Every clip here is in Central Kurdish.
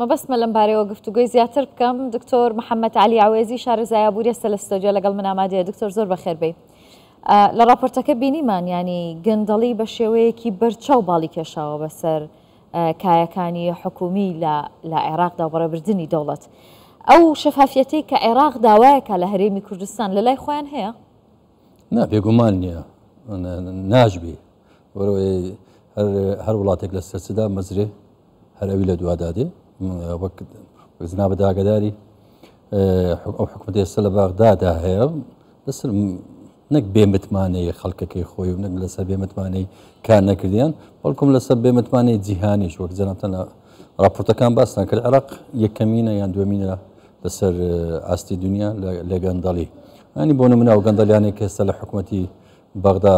مەبەستمە لەم بارەوە گفتوگوی زیاتر بکەم دکتۆر محەممەد علی عوێزی شارزایە بوریە سەلستۆجیە لەگەڵ منامادەیە دکتۆر زۆر بەخێربی لە راپۆرتەکە بینیمان ینی گەندەڵی بە شێوەیەکی بەرچاو باڵی کێشاوە بەسەر کایەکانی حکومی لە عێراقدا بەڕێبردننی دەوڵەت ئەو شەفافەتی کە عێراق داوایەکە لە هەرێمی کوردستان لە لای خۆیان هەیە نا بێگومان نییە ناژبی هەر وڵاتێک لە سەرچدا مەزرێ هەرەوی لە دووادادێ وقت وزنا بدا قداري آه، او حكم دي السلبا دا دا هي بس نك بێمتمانەیە خەڵکەکەی خۆی و نەک لەسەر بێمتمانەی کار نەکردیان بەڵکم لەسەر بێمتمانەی جیهانیش وەک زەنتەن راپۆرتەکان باسنان کرد عراق یەکەمینە یان يعني دومینە لەسەر ئاستی آه، دنیا لە گەندەڵی ئەنی يعني بۆ نمونە و گەندەلیانێک يعني کە ئێستا لە حکوومەتی بەغدا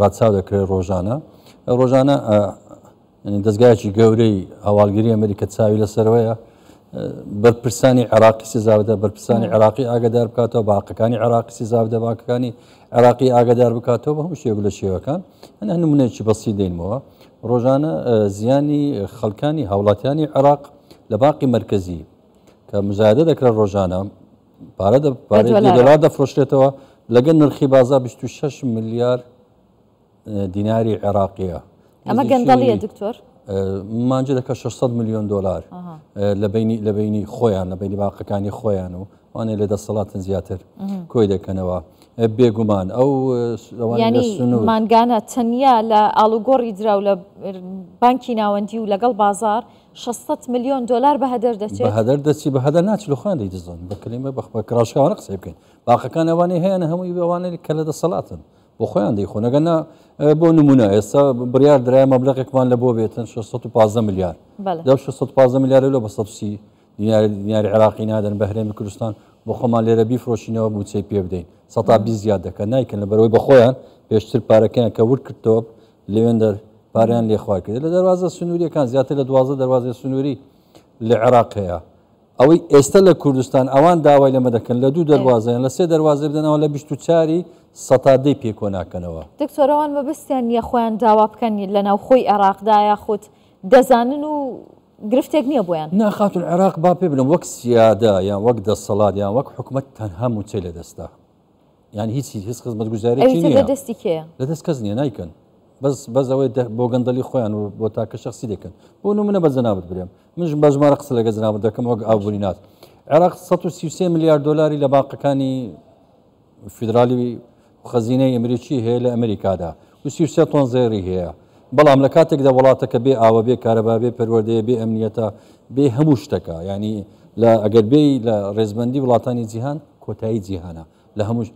ڕاچاو آه، دەکرێت روجانا روجانا دەستگایکی گەورەی هەواڵگیری ئەمریکا چاوی لەسەرەوەیە بەرپرسانی عراقی سزاودە بەرپرسانی عراقی ئاگدار بکاتەوە باقەکانی عراقی سزاودە باکەکانی عراقی ئاگدار بکاتەوە بە هەموو شێوە لە شێوەکان ئەن هەنمونێکی بەسی دێنمەوە ڕۆژانە زیانی خەڵکانی هاوڵاتیانی عراق لە باقی مرکزی کە مزایدە دەکرێت ڕۆژانە پارە دەلا دەفرۆشرێتەوە لەگەن نرخی بازار 26 میلیارد دیناری عێراقیە ئەمە گەندەڵیە دکتۆر مانجە دەکە 600 میلیۆن دلار لە بینی خۆیان لە بینی باقەکانی خۆیان و وانێ لە دەسەڵاتن زیاتر کۆی دەکەنەوە بێگومان ئەو مانگانە تەنیا لە ئالوگۆڕی درا و لە بانکی ناوەندی و لەگەڵ بازار 600 میلیۆن دلار بە هەدەر دەچێت هەدەر دەچی بە هەدە ناچ لە خوۆیان دەی دەزن بە کلمە بەخ بە کراشکاوە قسە بکەین باقەکان ئەوانەی هەیەە هەمووی بێوانێت کە لە دەسەڵاتن بۆ خۆیان دەیخۆ نەگەنا بۆ نمونە ئێستا بریار درای مەبلغێکمان لە بۆ بێتن 1615 میلیار 1615 میلیار لە بە سەسی دیناری عراقی نادەن بە هەرێمی کوردستان بۆ خۆمان لێرە بیفرۆشینەوە بچەی پێ بدەین سەتا بی زیاد دەکە نیکن لە بەرەوەی بەخۆیان پێشتر پارەکەیان کە ورد کردەوە لەوێندەر پاریان لێخوار کرد لە دەواازە سنووریەکان زیاتر لە دوازە دەواازە سنووری لە عێراق هەیە ئەوەی ئێستا لە کوردستان ئەوان داوای لەمە دەکەن لە دوو دەواازەیان لە سێ دەواازە بدەنەوە لە 24ی سەتادەی پێکۆ ناکەنەوە دکتۆرەوان مەبستیان یەخۆیان داوا بکەن لە ناو خۆی عێراقدایە خۆت دەزانن و گرفتێک نییە بۆیان ناخاتون عێراق با پێ بنم وەک سیادا یان وەک دەسەڵاتیان وەک حکوومەت تەنها موچەی لە دەستا یان هیچی هیچ خزمەت گوزاری لە دەستی کێ لە دەست کەس نییە نیکەن بەس بەزەوەی بۆ گەندەلی خۆیان و بۆ تاکە شخصی دەکەن بۆ منە بە زەنابت برێم منش بە ژمارە قسە لەگە زنابەت دەکەم وەک ئابووری نات عێراق 1 میلیارد دلاری لە باقەکانی فیدرالی خەزینەی ئەمریکی هەیە لە ئەمریکادا وسی سێ تۆن زێری هەیە بەڵام لە کاتێکدا وڵاتەکە بێ ئاوە بێ کارەبا بێ پەروەردەیە بێ ئەمنیەتە بێ هەموو شتەکە ینی لە ئەگەر بێ لە ڕێزبندی وڵاتانی جیهان کۆتایی جیهانە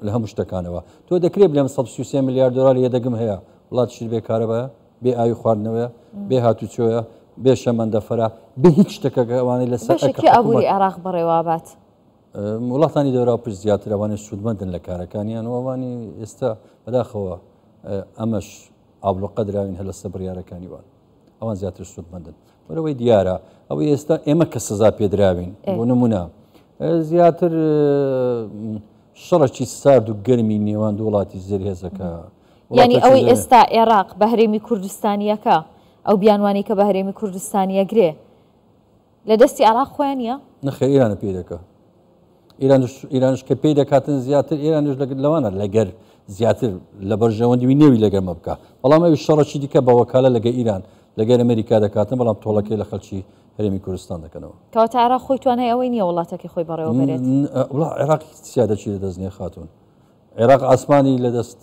لە هەموو شتەکانەوە تۆ دەکرێت لەم 1 میلیارد دلار یەدەگم هەیە وڵات شت بێ کارەبە بێ ئاوی خواردنەوە بێ هاتوچۆە بێ شەمەندەفەرە بە هیچ شتەکەوانی لەسەر ئەبووری عراق بەڕێوابات وڵاتانی دەراپش زیاتر ئەوانە سوودمەندن لە کارەکانیان و ئەوانی ئێستا بەداخەوە ئەمەش ئابلوقە دراوین هە لە سەبریارەکانیوان ئەوان زیاتر سوودمەندن بەرەوەی دیارە ئەوەی ئێستا ئێمە کە سزا پێدراوین بۆ نمونە زیاتر شەڕەکی سارد و گەرمی نێوان دو وڵاتی زیرهێزەکە ینی ئەوەی ئێستا عێراق بە هەرێمی کوردستانیەکە ئەو بیانوانی کە بە هەرێمی کوردستانیە گرێ لە دەستی عراق خۆیان نیە نەخێ ئێرانە پێ دەکە ئێرانش کە پێی دەکاتن زیاتر ئێرانش لەوانە لەگەر زیاتر لە بەرژەوەندیوی نێوی لەگەمە بکە بەڵام ئەوی شەڕەشی دیکە بەوەکالە لەگە ئیران لەگەر ئەمریکا دەکاتن بەڵام تۆڵەکەی لە خەلکی هەرێمی کوردستان دەکەنەوە کاتارە خۆی توانای ئەوەی نیە وڵاتەکە خۆی بەڕێوە بێت عێراق سیادەچی لە دەستنیە خاتون عێراق ئاسمانی لەدەست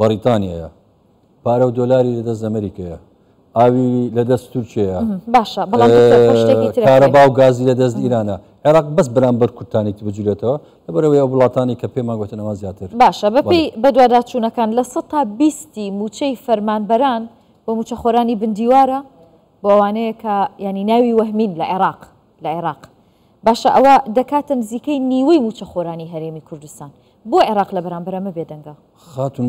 بەریتانیەیە پارە و دۆلاری لەدەست ئەمریکەیە ئاوی لە دەست تورکیا باشە کارەبا و گازی لە دەست ئیرانە عێراق بەس بەرامبەر کوردانێتی بجوێتەوە لەبەرەوەی ئەو وڵاتانی کە پێما گوتنەوە زیاتر باشە بەپی بەدووادا چوونەکان لە سە تا بیستی موچەی فەرمانبەران بۆ موچەخۆرانی بندیوارە بۆوانەیە کە ینی ناوی وەهمین لە عێراق لە عێراق باشە ئەوە دەکاتە نزیکەی نیوەی موچەخۆرانی هەرێمی کوردستان بۆ عێراق لە بەرامبەرەمە بێدەنگە خاتون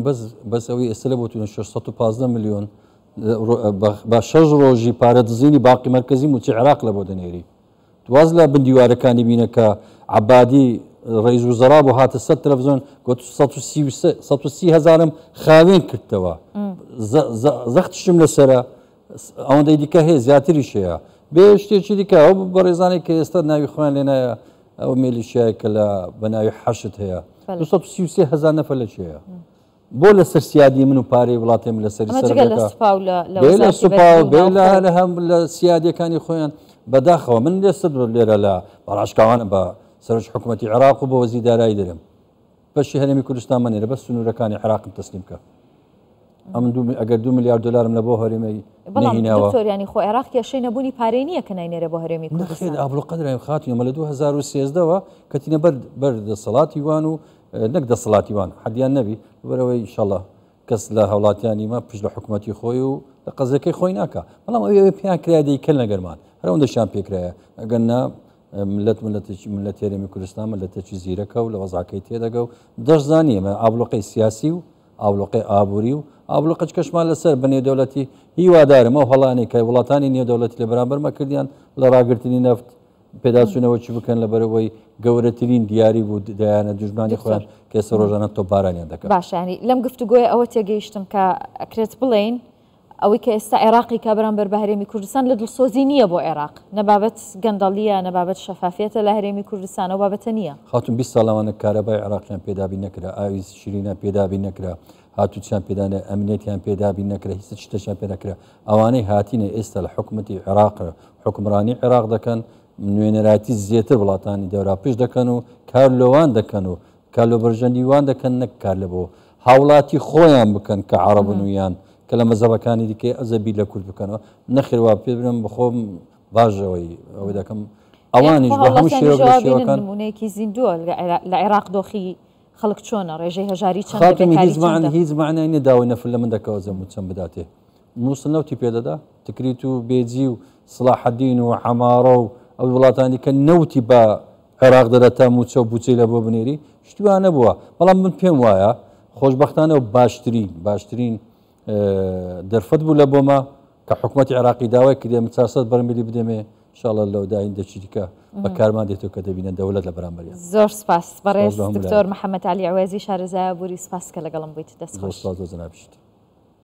بەس ئەوی ئێستا لە بۆتونە 615 میلیۆن بە شەژ ڕۆژی پارە دزینی باقی مرکزی موچی عراق لە بۆ دەنێری دواز لە بندیوارەکانی بینەکە عبادی ڕێز و زەرا بۆ هاتە سە تەلەڤزۆن هزارم خاوێن کردەوە زەختشم لەسرە ئەوەندەی دیکە هەیە زیاتری شەیە بێ شتێکی دیکە ئەو بە ڕێزانێک کە ئێستا ناوی خۆیان لێنایە ئەو مێلیشایە کە لە بەناوی حەشت هەیە هزار نەفە لە چێە. بۆ لە سەرسیادی من و پارەی وڵاتێم لە سەر لە سوپا لە هەم لە سیادەکانی خۆیان بەداخەوە من لێ سد لێرە لە بەڕاشکاوانە بە سەرش حکوومەتتی عراق و بە وەزی دارایی دەرم بەشی هەرمی کوردستان منێرە بە سنوورەکانی عراقم تەسلیمکە ئەم ئەگەر دو میلیارد دلارم لە بۆ هەرێمەییناوەینی خۆ عراق یاشەی نەبوونی پارەی نییە کە نینێرە بۆ هەرێمی ئابلو قەدرای خاتیمە لە 2013ەوە کەتینە بەر بەردە سەڵاتی وان و نەک دەسەڵاتیوان حدیان نەبی بەرەوەی شەڵە کەس لە هەوڵاتیانی مە پشت لە حکوومەتی خۆی و لە قەزەکەی خۆی ناکە بەڵام ئەوێ پێیان کرادەی کە لەگەرمان هەرون دەشان پێکرایە ئەگەننا ملت ملەتی ملت تێرەمی کوردستان ملەتەکی زیرەکە و لە وەزاکەی تێدەگە و دەشزانیمە ئابلۆقی سیاسی و ئابلۆقی ئابووری و ئابلوقچ کەشمان لەسەر بە نێودەوڵەتی هیوادارم ئەو هەڵانێک کە وڵاتانی نێودەوڵەتی لە بەرامبەرمە کردیان لە ڕاگررتنی نەفت پێداچوونەوە چی بکەن لە بەرەوەی گەورەترین دیاری بوو دایانە دژمانی خۆیان کێسە ڕۆژانە تۆ بارانیان دەکەن باشانی لەم گفتوگوۆی ئەوە تێگەیشتم کە ئەکرێت بڵین ئەوەی کە ئێستا عێراقی کا بەرامبەر بە هەرێمی کوردستان لە دڵسۆزی نییە بۆ عێراق نەبابەت گەندەڵیە نەبابەت شەفافێتە لە هەرێمی کوردستان و بابەتە نییە خاتون 20 ساڵانە کارەبای عراقیان پێدابی نەکرا ئاویز شیرینە پێدابی نەکرا هاتوچیان پێدانە ئەمنێتیان پێدابی نەکرا هیچ شتەشان پێ نەکرا ئەوانەی هاتینە ئێستا لە حکوومەتی عێراق حکمرانی عێراق دەکەن نوێنەراتی زیێتر وڵاتانی دەوراپیش دەکەن و کار لەوان دەکەن و کالۆبەرژەنیوان دەکەن نەک کار لەبەوە هاوڵاتی خۆیان بکەن کە عربن ویان کە لە مەزەبەکانی دیکە ئەزەبی لە کورد بکەنەوە نەخیروا پێ برم بخۆم باشەوەی ئەوەی دەکەم ئەوانیش بە هەموو شێوەکان نمونەیەکی زیندووە لە عێراق دۆخی خەڵک چۆنە ڕێژەی هەژاری چەند هیچمان هیچمانە داوای نەفر لە من دەکەوە زەمو چەند بداتێ نووسنەوتی پێدەدا تکریت و بێجی و سلاحدین و عمارە و ئەو وڵاتانی کە نەوتی بە عێراق دەدەتا موچە و بچەی لە بۆ بنێری شتیوانە بووە بەڵام من پێم وایە خۆشببختانە و باشترین باشترین دەرفەت بوو لە بۆمە کە حکوومەت عراقی داوای کردێ چاست بەرمبیلی بدەمێ شڵە لەو داین دەچیکە بەکارمان دێتەوە کە دەبینە دەوڵەت لە بەرامبەر زۆر سپاس بەڕێز دکتۆر محەممەد علی عوێزی شارزای بوری سپاس کە لەگەڵم بیت دەست خۆش زنابشت.